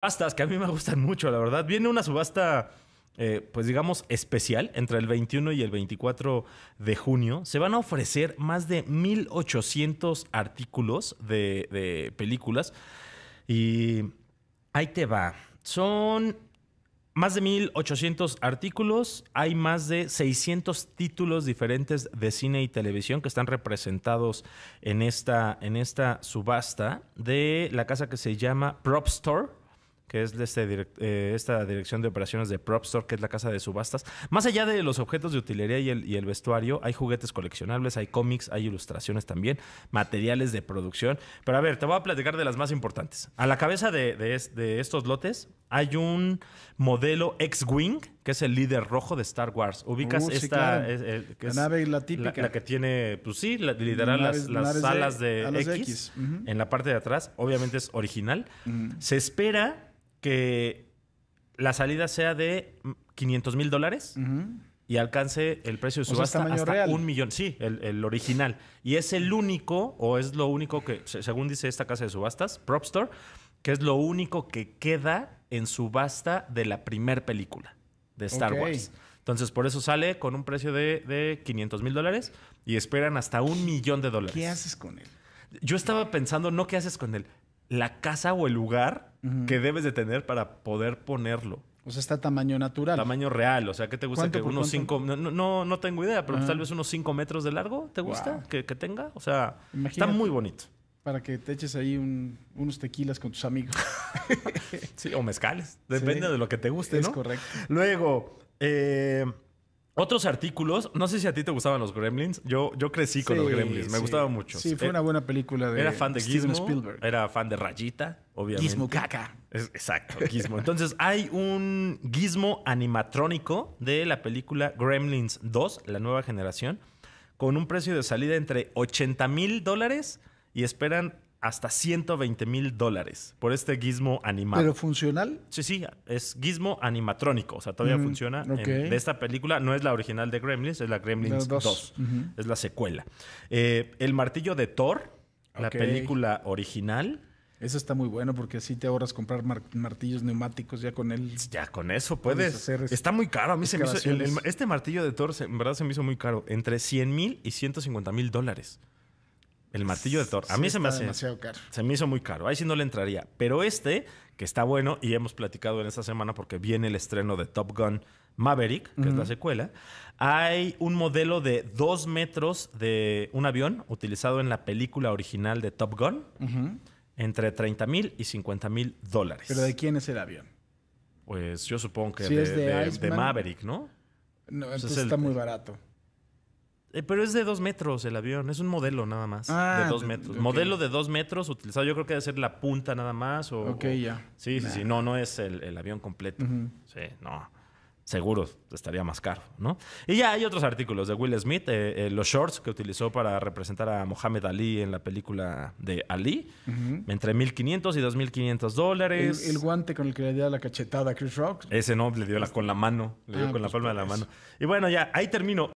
subastas que a mí me gustan mucho, la verdad. Viene una subasta, eh, pues digamos, especial entre el 21 y el 24 de junio. Se van a ofrecer más de 1.800 artículos de, películas. Y ahí te va. Son más de 1.800 artículos, hay más de 600 títulos diferentes de cine y televisión que están representados en esta, en esta subasta de la casa que se llama Prop Store, que es este eh, esta dirección de operaciones de Prop Store, que es la casa de subastas. Más allá de los objetos de utilería y el, vestuario, hay juguetes coleccionables, hay cómics, hay ilustraciones también, materiales de producción. Pero a ver, te voy a platicar de las más importantes. A la cabeza de, estos lotes hay un modelo X-Wing, que es el líder rojo de Star Wars. Ubicas uh, esta... la nave la típica. La, que tiene, pues sí, liderar las, las alas de, X, en la parte de atrás. Obviamente es original. Se espera que la salida sea de 500 mil dólares y alcance el precio de subasta hasta un millón. Sí, el, original. Y es el único, o es lo único que, según dice esta casa de subastas, Prop Store, que es lo único que queda en subasta de la primer película de Star Wars. Entonces, por eso sale con un precio de, de 500 mil dólares y esperan hasta un millón de dólares. ¿Qué haces con él? Yo estaba pensando, no qué haces con él, la casa o el lugar que debes de tener para poder ponerlo. O sea, está tamaño natural. Tamaño real. O sea, ¿qué te gusta? Que unos cinco No, no, tengo idea, pero ah. tal vez unos cinco metros de largo te gusta que, tenga. O sea, está muy bonito. Para que te eches ahí unos tequilas con tus amigos. sí, o mezcales. Depende de lo que te guste, es ¿no? Es correcto. Luego, eh, otros artículos, no sé si a ti te gustaban los Gremlins. Yo, yo crecí con los Gremlins, me gustaba mucho. Sí, fue una buena película de Era fan de Gizmo, Spielberg. Era fan de Rayita, obviamente. Gizmo caca. exacto, Gizmo. Entonces, hay un Gizmo animatrónico de la película Gremlins 2, la nueva generación, con un precio de salida entre 80 mil dólares y esperan hasta 120 mil dólares por este gizmo animado. ¿Pero funcional? Sí, sí, es gizmo animatrónico, o sea, todavía mm, funciona. de esta película no es la original de Gremlins, es la Gremlins 2, es la secuela. Eh, el martillo de Thor, la película original. Eso está muy bueno porque así te ahorras comprar martillos neumáticos ya con él. Ya con eso puedes. está muy caro. A mí se me este martillo de Thor, en verdad, se me hizo muy caro. Entre 100 mil y 150 mil dólares. El martillo de Thor. A mí se me hace. Se me hizo muy caro. Ahí sí no le entraría. Pero este, que está bueno, y hemos platicado en esta semana porque viene el estreno de Top Gun Maverick, que es la secuela. Hay un modelo de dos metros de un avión utilizado en la película original de Top Gun, entre 30 mil y 50 mil dólares. ¿Pero de quién es el avión? Pues yo supongo que de, de, Maverick, ¿no? No, pues entonces está muy barato. Eh, pero es de dos metros el avión, es un modelo nada más. Ah, de dos metros. Modelo de dos metros utilizado, yo creo que debe ser la punta nada más. O, ok, ya. Sí, sí, sí. No, no es el, avión completo. Sí, no. Seguro estaría más caro, ¿no? Y ya hay otros artículos de Will Smith, eh, eh, los shorts que utilizó para representar a Mohamed Ali en la película de Ali, entre 1.500 y 2.500 dólares. El, guante con el que le dio la cachetada a Chris Rock. Ese no, le dio la, con la mano, le dio ah, con la pues palma de la mano. Y bueno, ya, ahí termino.